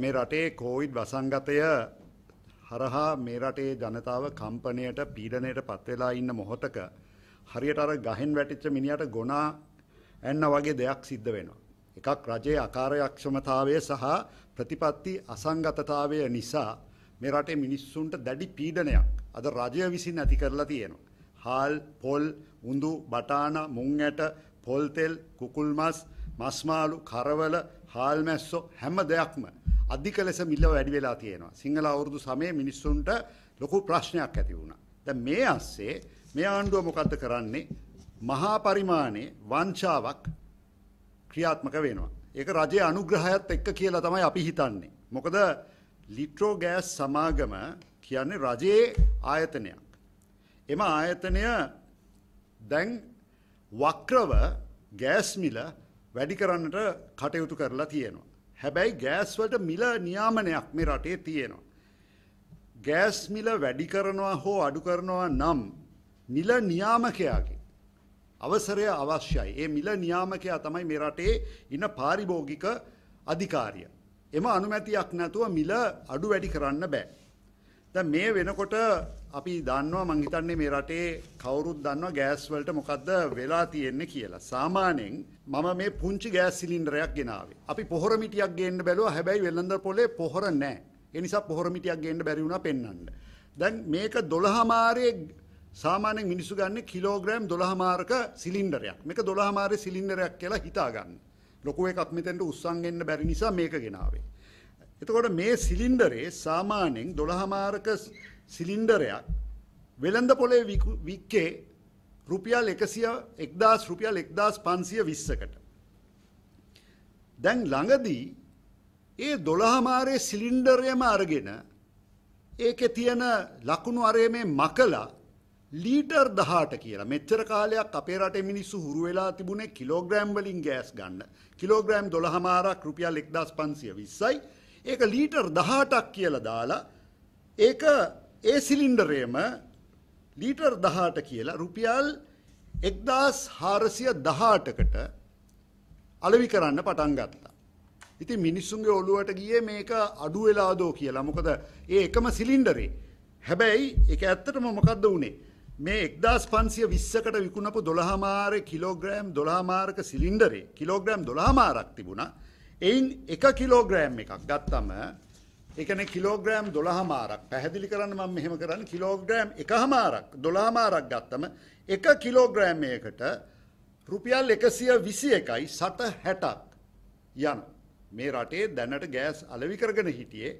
මේ රටේ කෝවිඩ් වසංගතය හරහා මේ රටේ ජනතාව කම්පනයට පීඩනයට පත් වෙලා ඉන්න මොහොතක හරියට අර ගහෙන් වැටිච්ච මිනිහට ගොනා ඇන්න වගේ දෙයක් සිද්ධ වෙනවා. එකක් රජයේ අකාර්යක්ෂමතාවය සහ ප්‍රතිපත්ති අසංගතතාවය නිසා මේ රටේ මිනිස්සුන්ට දැඩි පීඩනයක් අද රජය විසින් ඇති කරලා තියෙනවා. හාල්, පොල්, උඳු, බටාන, මුං ඇට, පොල් තෙල්, කුකුල් මස්, මස් මාළු, කරවල, හාල් මැස්සෝ හැම දෙයක්ම අධික ලෙස මිල්ල වැඩි වෙලා තියෙනවා. සිංහල අවුරුදු සමයේ මිනිස්සුන්ට ලොකු ප්‍රශ්නයක් ඇති වුණා. දැන් මේ ASCII මේ ආණ්ඩුව මොකද්ද කරන්නේ? මහා පරිමාණේ වංචාවක් ක්‍රියාත්මක වෙනවා. ඒක රජයේ අනුග්‍රහයත් එක්ක කියලා තමයි අපි හිතන්නේ. මොකද ලිට්‍රෝ ගෑස් සමාගම කියන්නේ රජයේ ආයතනයක්. එම ආයතනය දැන් වක්‍රව ගෑස් මිල වැඩි කරන්නට කටයුතු කරලා තියෙනවා. හැබැයි ගෑස් වලට මිල නියාමනයක් මේ රටේ තියෙනවා. ගෑස් මිල වැඩි කරනවා හෝ අඩු කරනවා නම් මිල නියාමකයාගේ අවසරය අවශ්‍යයි. ඒ මිල නියාමකයා තමයි මේ රටේ ඉන්න පාරිභෝගික අධිකාරිය. එම අනුමැතියක් නැතුව මිල අඩු වැඩි කරන්න බෑ. දැන් මේ වෙනකොට අපි දන්නවා මං හිතන්නේ මේ රටේ කවුරුත් දන්නවා ගෑස් වලට මොකද්ද වෙලා තියෙන්නේ කියලා. සාමාන්‍යයෙන් මම මේ පුංචි ගෑස් සිලින්ඩරයක් ගෙනාවේ. අපි පොහොර මිටියක් ගේන්න බැලුවා. හැබැයි වෙළඳ පොලේ පොහොර නැහැ. ඒ නිසා පොහොර මිටියක් ගේන්න බැරි වුණා පෙන්වන්න. දැන් මේක 12 මාරේ සාමාන්‍යයෙන් මිනිස්සු ගන්න කිලෝග්‍රෑම් 12 මාරක සිලින්ඩරයක්. මේක 12 මාරේ සිලින්ඩරයක් කියලා හිතා ගන්න. ලොකු එකක් මෙතෙන්ට උස්සන් එන්න බැරි නිසා මේක ගෙනාවේ. එතකොට මේ සිලින්ඩරේ සාමාන්‍යයෙන් 12 මාරක සිලින්ඩරයක් වෙළඳ පොලේ වික්කේ රුපියල් 100 1000 රුපියල් 1520කට. දැන් ළඟදී ඒ 12 මාරේ සිලින්ඩරයම අරගෙන ඒකේ තියෙන ලකුණු අරේ මේ මකලා ලීටර් 18 කියලා මෙච්චර කාලයක් අපේ රටේ මිනිස්සු හුරු වෙලා තිබුණේ කිලෝග්‍රෑම් වලින් ගෑස් ගන්න. කිලෝග්‍රෑම් 12 මාරක් රුපියල් 1520යි. ඒක ලීටර් 18ක් කියලා දාලා ඒක ඒ සිලින්ඩරේම ලීටර් 18 කියලා රුපියල් 1418කට අලෙවි කරන්න පටන් ගත්තා. ඉතින් මිනිස්සුන්ගේ ඔළුවට ගියේ මේක අඩු වෙලා දෝ කියලා. මොකද ඒ එකම සිලින්ඩරේ. හැබැයි ඒක ඇත්තටම මොකද්ද වුනේ? මේ 1520කට විකුණපු 12 මාරේ කිලෝග්‍රෑම් 12 මාරක සිලින්ඩරේ කිලෝග්‍රෑම් 12 මාරක් තිබුණා. එයින් එක කිලෝග්‍රෑම් එකක් ගත්තම එකන කිලෝග්‍රෑම් දොළහමාරක් පැහැදිලි කරන්න මම මෙහෙම කරන්න කිලෝග්‍රෑම් එකහමාරක් දොළහමාරක් ගත්තම එක කිලෝග්‍රෑම්යකට රුපියල් එකසිය විසි එකයි සට හැටක් යන මේ රටේ දැනට ගෑස් අලවි කරගෙන හිටියේ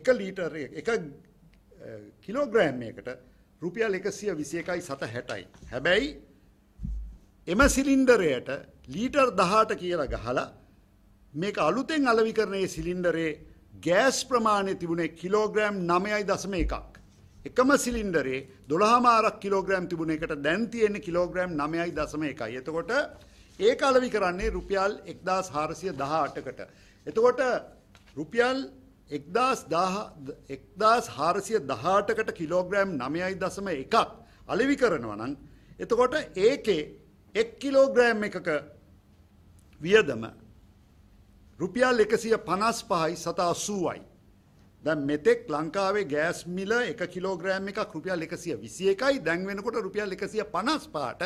එක ලීටර් එක කිලෝග්‍රෑම්යකට රුපියල් එකසිය විසි එකයි සත හැටයි හැබැයි එම සිලින්ඩරයට ලීටර් දහට කියලා ගහලා මේක අලුතෙන් අලවිකරණයේ සිලින්ඩරේ ගෑස් ප්‍රමාණය තිබුණේ කිලෝග්‍රෑම් නමයයි දසම එකක්. එකම සිලින්ඩරේ දොළහමාරක් කිලෝග්‍රෑම් තිබුණ එකට දැන් තියෙන්නේ කිලෝග්‍රෑම් නමයයි දසම එකයි. එතකොට ඒ අලවි කරන්නේ රුපියල් එක්දස් හාරසිය දහ අටකට. එතකොට රුපියල් එක්දස් හාරසිය දහටකට කිලෝග්‍රෑම් නමයයි දසම එකක් අලිවි කරනවා නම් එතකොට ඒකේ එක් කිලෝග්‍රෑම් එකක වියදම රුපියල් එකසිය පනස් පහයි සතා සූවයි. දැන් මෙතෙක් ලංකාවේ ගෑස් මිල එක කිලෝග්‍රෑම් එක රුපියල් එකසිය විසි එකයි දැන් වෙනකොට රුපියල් එකසිය පනස් පාට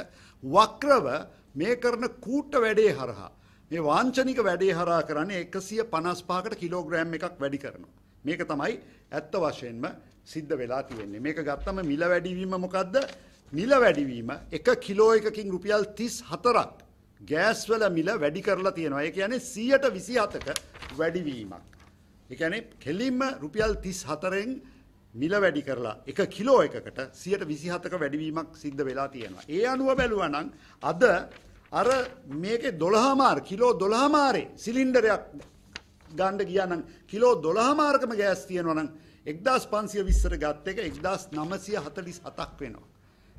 වක්‍රව මේ කරන කූට්ට වැඩේ හරහා. මේ වාංචනික වැඩේ හරා කරන්නේ එකසිය පනස් පාකට කිලෝග්‍රෑම් එකක් වැඩි කරනවා. මේක තමයි ඇත්ත වශයෙන්ම සිද්ධ වෙලා තියෙන්නේ. මේක ගත්තම මිල වැඩිවීම මොකක්ද? මිල වැඩිවීම එක කිලෝ එකකින් රුපියල් තිස් හතරක් ගෑස්වල මිල වැඩි කරලා තියෙනවා. ඒ කියන්නේ 127ක වැඩිවීමක්. ඒ කියන්නේ කෙලින්ම රුපියල් 34න් මිල වැඩි කරලා 1 කිලෝ එකකට 127ක වැඩිවීමක් සිද්ධ වෙලා තියෙනවා. ඒ අනුව බැලුවා නම් අද අර මේකේ 12 මාර කිලෝ 12 මාරේ සිලින්ඩරයක් ගන්න ගියා නම් කිලෝ 12 මාරකම ගෑස් තියෙනවා නම් 1500 විස්තර ගත්ත එක 1947ක් වෙනවා.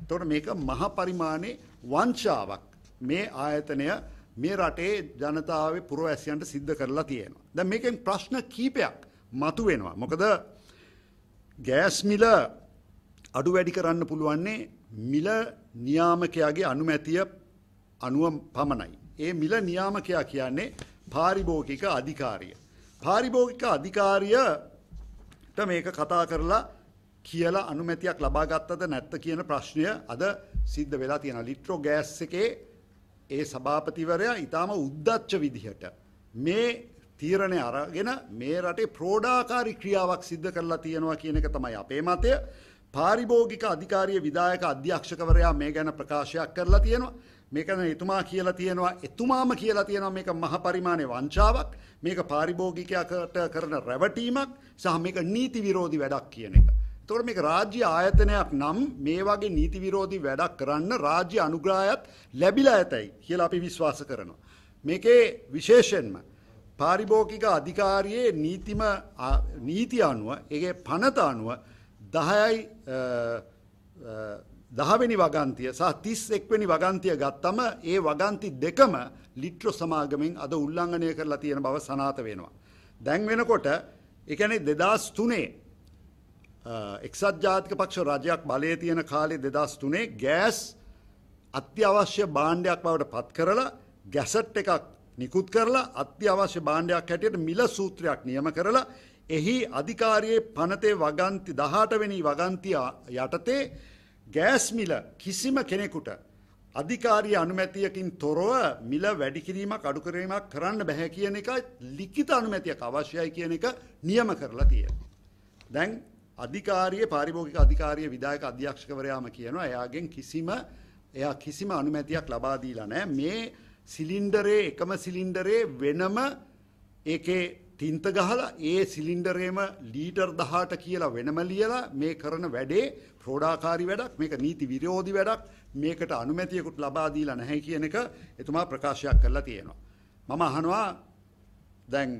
එතකොට මේක මහ පරිමාණේ වංශාවක්. මේ ආයතනය මේ රටේ ජනතාව පුරවැසියන්ට සිද්ධ කරලා තියෙනවා. දැන් මේකෙන් ප්‍රශ්න කීපයක් මතු වෙනවා. මොකද ගෑස් මිල අඩු වැඩි කරන්න පුළුවන්නේ මිල නියාමකයාගේ අනුමැතිය අනුව පමණයි. ඒ මිල නියාමකයා කියන්නේ පාරිභෝගික අධිකාරිය. පාරිභෝගික අධිකාරියට මේක කතා කරලා කියලා අනුමැතියක් ලබාගත්තද නැත්ත කියන ප්‍රශ්නය අද සිද්ධ වෙලා තියෙන ලිට්‍රෝ ගෑස් එකේ ඒ සභාපතිවරයා ඊටාම උද්දච්ච විදිහට මේ තීරණය අරගෙන මේ රටේ ප්‍රෝඩාකාරී ක්‍රියාවක් සිද්ධ කරලා තියෙනවා කියන එක තමයි අපේ මතය. පාරිභෝගික අධිකාරිය විධායක අධ්‍යක්ෂකවරයා මේ ගැන ප්‍රකාශයක් කරලා තියෙනවා. මේක එතුමා කියලා තියෙනවා එතුමාම කියලා තියෙනවා මේක මහ පරිමාණේ වංචාවක් මේක පාරිභෝගිකයකට කරන රැවටීමක් සහ මේක නීති විරෝධී වැඩක් කියන එක. තොර මේක රාජ්‍ය ආයතනයක් නම් මේ වගේ නීති විරෝධී වැඩක් කරන්න රාජ්‍ය අනුග්‍රහයත් ලැබිලා ඇතයි කියලා අපි විශ්වාස කරනවා. මේකේ විශේෂයෙන්ම පාරිභෝගික අධිකාරියේ නීතිම නීති අනුව ඒකේ පනත අනුව 10යි දහවෙනි වගන්තිය සහ 31 වෙනි වගන්තිය ගත්තම ඒ වගන්ති දෙකම ලිට්‍රො සමාගමෙන් අද උල්ලංඝනය කරලා තියෙන බව සනාථ වෙනවා. දැන් වෙනකොට ඒ කියන්නේ 2003 එක්සත් ජාතික පක්ෂ රජයක් බලය තියෙන කාලේ දෙදස් තුනේ ගෑස් අත්‍යවශ්‍ය බාණ්ඩයක් බවට පත් කරලා ගැසට් එකක් නිකුත් කරලා අත්‍යවශ්‍ය බාණ්ඩයක් හැටියට මිල සූත්‍රයක් නියම කරලා එහි අධිකාරයේ පනතේ වගන්ති දහටවෙනි වගන්තිය යටතේ ගෑස්මිල කිසිම කෙනෙකුට අධිකාරී අනුමැතියකින් තොරව මිල වැඩිකිරීමක් අඩුකරීමක් කරන්න බැහැ කියන එක ලිඛිත අනුමැතියක් අවශ්‍යයි කියන එක නියම කරලා තියෙනවා. දැන් අධිකාරියේ පාරිභෝගික අධිකාරියේ විධායක අධ්‍යක්ෂකවරයාම කියනවා එයාගෙන් කිසිම එයා කිසිම අනුමැතියක් ලබා දීලා නැහැ මේ සිලින්ඩරේ එකම සිලින්ඩරේ වෙනම ඒකේ තින්ත ගහලා ඒ සිලින්ඩරේම ලීටර් 18 කියලා වෙනම ලියලා මේ කරන වැඩේ ප්‍රෝඩාකාරී වැඩක් මේක නීති විරෝධී වැඩක් මේකට අනුමැතියකුත් ලබා දීලා නැහැ කියන එක එතුමා ප්‍රකාශයක් කරලා තියෙනවා මම අහනවා දැන්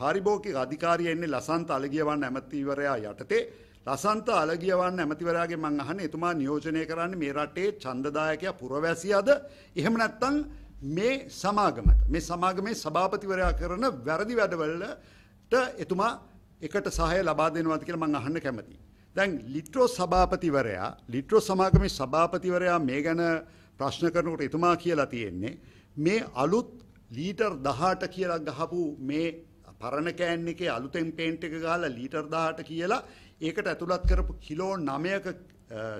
පාරිභෝකික අධිකාරිය එන්නේ ලසන්ත අලගියවන්න ඇමතිවරයා යටතේ ලසන්ත අලගියවන්න ඇමතිවරයාගේ මං අහන්නේ එතුමා නියෝජනය කරන්නේ මේ රටේ ඡන්දදායකයා පුරවැසියාද එහෙම නැත්නම් මේ සමාගමට මේ සමාගමේ සභාපතිවරයා කරන වැරදි වැඩවලට එතුමා එකට සහය ලබා දෙනවද කියලා මං අහන්න කැමතියි. දැන් ලිට්‍රෝ සභාපතිවරයා ලිට්‍රෝ සමාගමේ සභාපතිවරයා මේ ගැන ප්‍රශ්න කරනකොට එතුමා කියලා තියෙන්නේ මේ අලුත් ලීටර් 18 කියලා ගහපු මේ පරණ කෑන් එකේ අලුතෙන් පේන්ට් එක ගහලා ලීටර් 18 කියලා ඒකට ඇතුළත් කරපු කිලෝ 9ක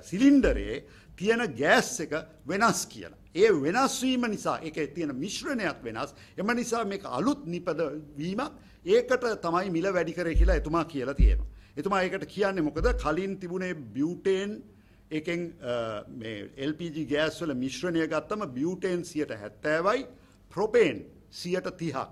සිලින්ඩරේ තියෙන ගෑස් එක වෙනස් කියලා. ඒ වෙනස් වීම නිසා ඒකේ තියෙන මිශ්‍රණයත් වෙනස්. එම නිසා මේක අලුත් නිපද වීමක් ඒකට තමයි මිල වැඩි කරේ කියලා එතුමා කියලා තියෙනවා. එතුමා ඒකට කියන්නේ මොකද කලින් තිබුණේ බියුටේන් එකෙන් මේ LPG ගෑස් වල මිශ්‍රණය ගත්තම බියුටේන් 70යි ප්‍රොපේන් සියට තිහක්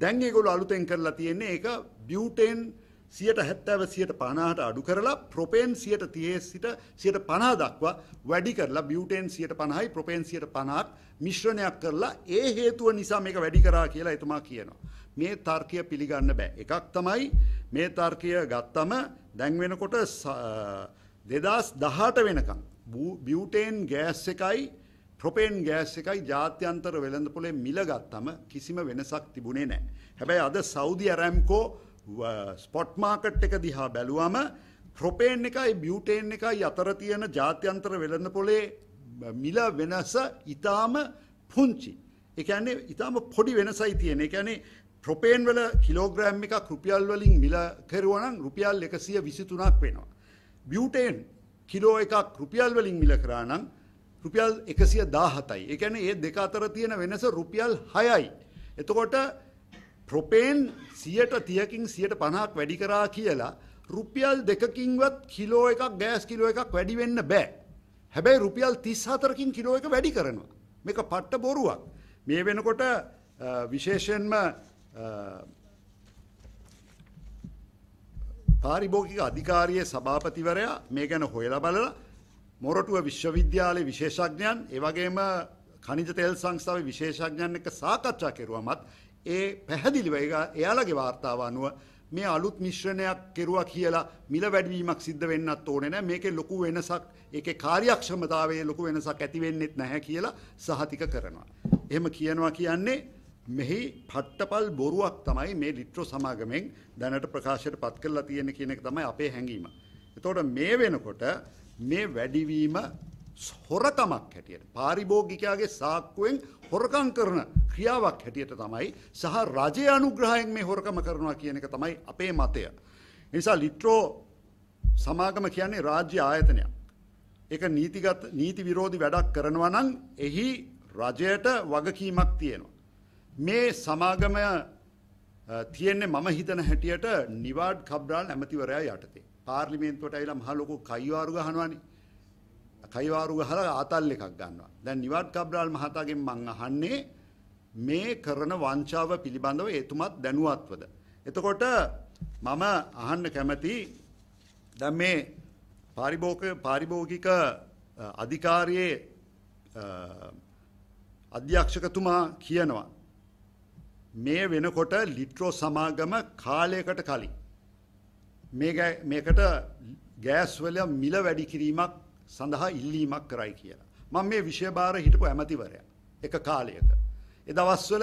දැන් ඒගොල්ලෝ අලුතෙන් කරලා තියෙන්නේ ඒක බියුටේන් සියට හැත්තෑව සියට පනාහට අඩු කරලා ප්‍රොපේන් සියට තියේ සිට සියට පනා දක්වා වැඩි කරලා බියුටේන් සියට පණහයි ප්‍රොපේන් සියට පනාක් මිශ්‍රණයක් කරලා ඒ හේතුව නිසා මේක වැඩි කරා කියලා එතුමා කියනවා. මේ තර්කය පිළිගන්න බෑ. එකක් තමයි මේ තර්කය ගත්තම දැන් වෙනකොට දෙදස් දහට වෙනකම් බියුටේන් ගෑස් එකයි ප්‍රොපේන් ගෑස් එකයි ජාත්‍යන්තර වෙළඳපොලේ මිල ගත්තම කිසිම වෙනසක් තිබුණේ නැහැ. හැබැයි අද සෞදි අරැම්කෝ ස්පොට් මාකට් එක දිහා බැලුවම ප්‍රොපේන් එකයි බියුටේන් එකයි අතර තියෙන ජාත්‍යන්තර වෙළඳපොලේ මිල වෙනස ඊටාම පුංචි. ඒ කියන්නේ ඊටාම පොඩි වෙනසයි තියෙන. ඒ කියන්නේ ප්‍රොපේන් වල කිලෝග්‍රෑම් එකක් රුපියල් වලින් මිල කරුවා නම් රුපියල් 123ක් වෙනවා. බියුටේන් කිලෝ එකක් රුපියල් වලින් මිල කරා නම් රුපියල් එකසිය දාහතයි එකන ඒ දෙක අතර තියෙන වෙනස රුපියල් හයයි. එතකොට ප්‍රොපේන් සියට තියකින් සියට පණහක් වැඩි කරා කියලා රුපියල් දෙකකින්වත් කිලෝ එකක් ගෑස් කිලෝ එකක් වැඩි වෙන්න බෑ. හැබැයි රුපියල් තිස් හතරකින් කිලෝ එක වැඩි කරනවා. මේක පට්ට බොරුවක්. මේ වෙනකොට විශේෂයෙන්ම පාරිභෝගික අධිකාරියේ සභාපතිවරයා මේ ගැන හොයලා බලලා මොරටුව විශ්වවිද්‍යාලයේ විශේෂඥයන් ඒ වගේම ඛනිජ තෙල් සංස්ථාවේ විශේෂඥයන් එක්ක සාකච්ඡා කෙරුවමත් ඒ පැහැදිලිව එයාලගේ වාර්තාව අනුව මේ අලුත් මිශ්‍රණයක් කෙරුවා කියලා මිල වැඩිවීමක් සිද්ධ වෙන්නත් ඕනේ නැහැ. මේකේ ලොකු වෙනසක්, ඒකේ කාර්යක්ෂමතාවයේ ලොකු වෙනසක් ඇති වෙන්නෙත් නැහැ කියලා සහතික කරනවා. එහෙම කියනවා කියන්නේ මෙහි පට්ටපල් බොරුවක් තමයි මේ ලිට්‍රෝ සමාගමෙන් දැනට ප්‍රකාශයට පත් කරලා තියෙන කියන එක තමයි අපේ හැඟීම. එතකොට මේ වෙනකොට මේ වැඩිවීම හොරකමක් හැටියට පාරිභෝගිකයාගේ සාක්කුවෙන් හොරකම් කරන ක්‍රියාවක් හැටියට තමයි සහ රජය අනුග්‍රහයෙන් මේ හොරකම කරනවා කියන එක තමයි අපේ මතය. නිසා ලිට්‍රෝ සමාගම කියන්නේ රාජ්‍ය ආයතනයක්. ඒක නීතිගත නීති විරෝධී වැඩක් කරනවා නම් එහි රජයට වගකීමක් තියෙනවා. මේ සමාගමය තියෙන්නේ මම හිතන හැටියට නිවාඩ් කබ්‍රාල් ඇමතිවරයා යටතේ. පාර්ලිමේන්තුවට ඇවිල්ලා මහ ලොකු කයිවාරු ගහනවානේ. කයිවාරු ගහලා ආතල් එකක් ගන්නවා. දැන් නිවාඩ් කබ්‍රාල් මහතාගෙන් මං අහන්නේ මේ කරන වංචාව පිළිබඳව එතුමත් දැනුවත්වද. එතකොට මම අහන්න කැමති දැන් මේ පාරිභෝගික පාරිභෝගික අධිකාරියේ අධ්‍යක්ෂකතුමා කියනවා මේ වෙනකොට ලිට්‍රෝ සමාගම කාලයකට කලින් මේකට ගෑස්වල මිල වැඩි කිරීමක් සඳහා ඉල්ලීමක් කරයි කියලා. මම මේ විෂයභාර හිටපු ඇමතිවරයා එක කාලයක. ඒ දවස්වල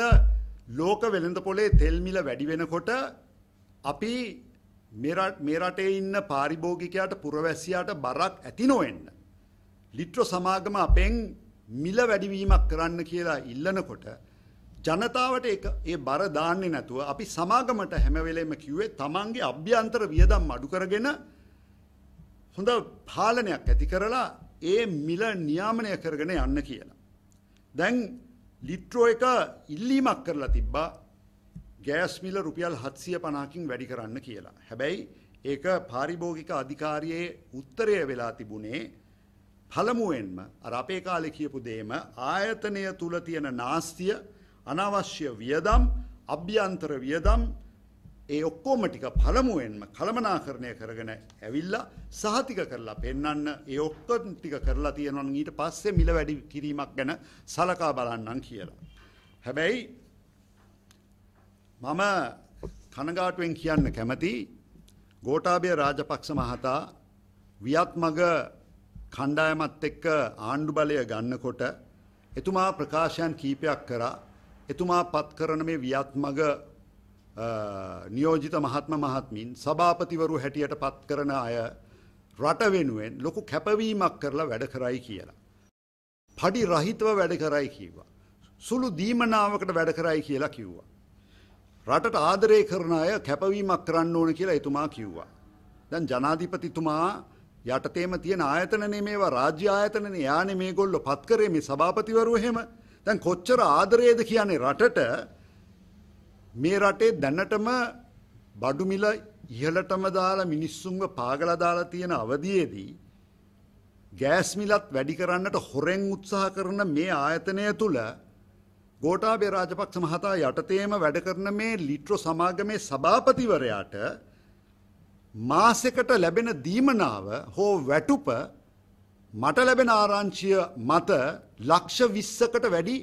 ලෝක වෙළඳ පොලේ තෙල් මිල වැඩි වෙනකොට අපි මේ රටේ ඉන්න පාරිභෝගිකයාට පුරවැසියාට බරක් ඇති නොවෙන්න. ලිට්‍ර සමාගම අපෙන් මිල වැඩිවීමක් කරන්න කියලා ඉල්ලනකොට ජනතාවට ඒ බර දාන්නේ නැතුව අපි සමාගමට හැමවෙලේම කිව්වේ තමන්ගේ අභ්‍යන්තර වියදම් අඩු කරගෙන හොඳ පාලනයක් ඇති කරලා ඒ මිල නියාමනය කරගෙන යන්න කියලා. දැන් ලිට්‍රෝ එක ඉල්ලීමක් කරලා තිබ්බා ගෑස් මිල රුපියල් 750කින් වැඩි කරන්න කියලා. හැබැයි ඒක පාරිභෝගික අධිකාරියේ උත්තරය වෙලා තිබුණේ පළමුවෙන්ම අර අපේ කාලේ කියපු දෙයම ආයතනය තුල තියෙන නාස්තිය අනවශ්‍ය වියදම් අභ්‍යන්තර වියදම් ඒ ඔක්කොම ටික පළමුවෙන්ම කළමනාකරණය කරගෙන ඇවිල්ලා සහතික කරලා පෙන්වන්න ඒ ඔක්කොම ටික කරලා තියෙනවා නම් ඊට පස්සේ මිල වැඩි කිරීමක් ගැන සලකා බලන්නම් කියලා. හැබැයි මම කනගාටුවෙන් කියන්න කැමති ගෝඨාභය රාජපක්ෂ මහතා වියත්මග කණ්ඩායමත් එක්ක ආණ්ඩු බලය ගන්නකොට එතුමා ප්‍රකාශයන් කීපයක් කරා එතුමා පත් කරන මේ ව්‍යාත්මග නියෝජිත මහත්ම මහත්මින් සභාපතිවරු හැටියට පත් කරන අය රට වෙනුවෙන් ලොකු කැපවීමක් කරලා වැඩ කරයි කියලා. පඩි රහිතව වැඩ කරයි කිව්වා. සුළු දීමනාවකට වැඩ කරයි කියලා කිව්වා. රටට ආදරය කරන අය කැපවීමක් කරන්න ඕන කියලා එතුමා කිව්වා. දැන් ජනාධිපතිතුමා යටතේම තියෙන ආයතනනේ මේවා රාජ්‍ය ආයතනනේ යානේ මේගොල්ලෝ පත් කරේ මේ සභාපතිවරු එහෙම දැන් කොච්චර ආදරයේද කියන්නේ රටට මේ රටේ දැනටම බඩු මිල ඉහළටම දාලා මිනිස්සුන්ව පාගලා දාලා තියෙන අවධියේදී ගෑස් මිලත් වැඩි කරන්නට හොරෙන් උත්සාහ කරන මේ ආයතනය තුල ගෝඨාභය රාජපක්ෂ මහතා යටතේම වැඩ කරන මේ ලිට්‍රෝ සමාගමේ සභාපතිවරයාට මාසෙකට ලැබෙන දීමනාව හෝ වැටුප මට ලැබෙන ආරංචිය මත ලක්ෂ 20කට වැඩි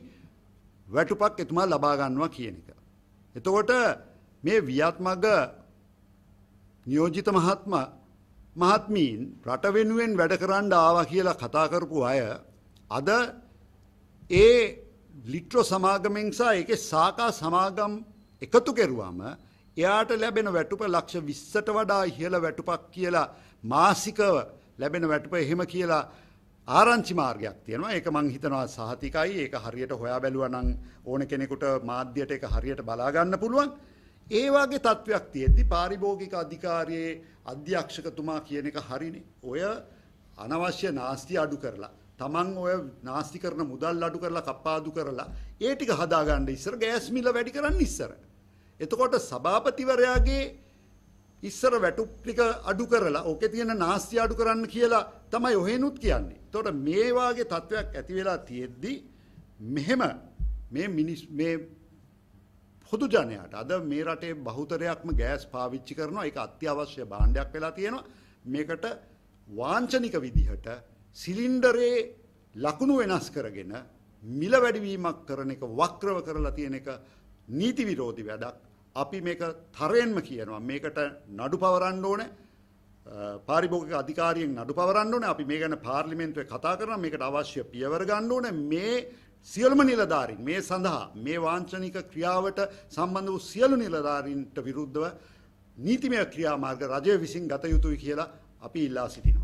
වැටුපක් එතුමා ලබා ගන්නවා කියන එක. එතකොට මේ ව්‍යාත්මක නියෝජිත මහත්ම මහත්මීන් රට වෙනුවෙන් වැඩ කරන්න ආවා කියලා කතා කරපු අය අද ඒ ලිට්‍රෝ සමාගමෙන් සහ ඒකේ සාකා සමාගම් එකතු කෙරුවාම එයාට ලැබෙන වැටුප ලක්ෂ 20ට වඩා ඉහළ වැටුපක් කියලා මාසිකව ලැබෙන වැටුප එහෙම කියලා ආරංචි මාර්ගයක් තියෙනවා ඒක මං හිතනවා සහතිකයි ඒක හරියට හොයා බැලුවනම් ඕන කෙනෙකුට මාධ්‍යයට ඒක හරියට බලා ගන්න පුළුවන් ඒ වගේ තත්වයක් තියෙද්දි පාරිභෝගික අධිකාරියේ අධ්‍යක්ෂකතුමා කියන එක හරිනේ ඔය අනවශ්‍ය නාස්ති අඩු කරලා Taman ඔය නාස්ති කරන මුදල් අඩු කරලා කප්පාදු කරලා ඒ ටික හදාගන්න ඉස්සර ගෑස් මිල වැඩි කරන්න ඉස්සර එතකොට සභාපතිවරයාගේ ඉස්සර වැටුප් ටික අඩු කරලා ඕකේ තියෙන නාස්ති අඩු කරන්න කියලා තමයි ඔහෙනුත් කියන්නේ. එතකොට මේ වාගේ තත්වයක් ඇති වෙලා තියෙද්දි මෙහෙම මේ මිනිස් මේ පොදු ජනයාට අද මේ රටේ බහුතරයක්ම ගෑස් පාවිච්චි කරනවා. ඒක අත්‍යවශ්‍ය භාණ්ඩයක් වෙලා තියෙනවා. මේකට වාංචනික විදිහට සිලින්ඩරේ ලකුණු වෙනස් කරගෙන මිල වැඩිවීමක් කරන එක වක්‍රව කරලා තියෙන එක නීති විරෝධී වැඩක්. අපි මේක තරයෙන්ම කියනවා මේකට නඩු පවරන්න ඕනේ. පාරිභෝගික අධිකාරියෙන් නඩු පවරන්න ඕනේ. අපි මේ ගැන පාර්ලිමේන්තුවේ කතා කරනවා. මේකට අවශ්‍ය පියවර ගන්න ඕනේ. මේ සියලුම නිලධාරීන් මේ සඳහා මේ වාංචනික ක්‍රියාවට සම්බන්ධ වූ සියලු නිලධාරීන්ට විරුද්ධව නීතිමය ක්‍රියාමාර්ග රජය විසින් ගත යුතුයි කියලා අපි ඉල්ලා සිටිනවා.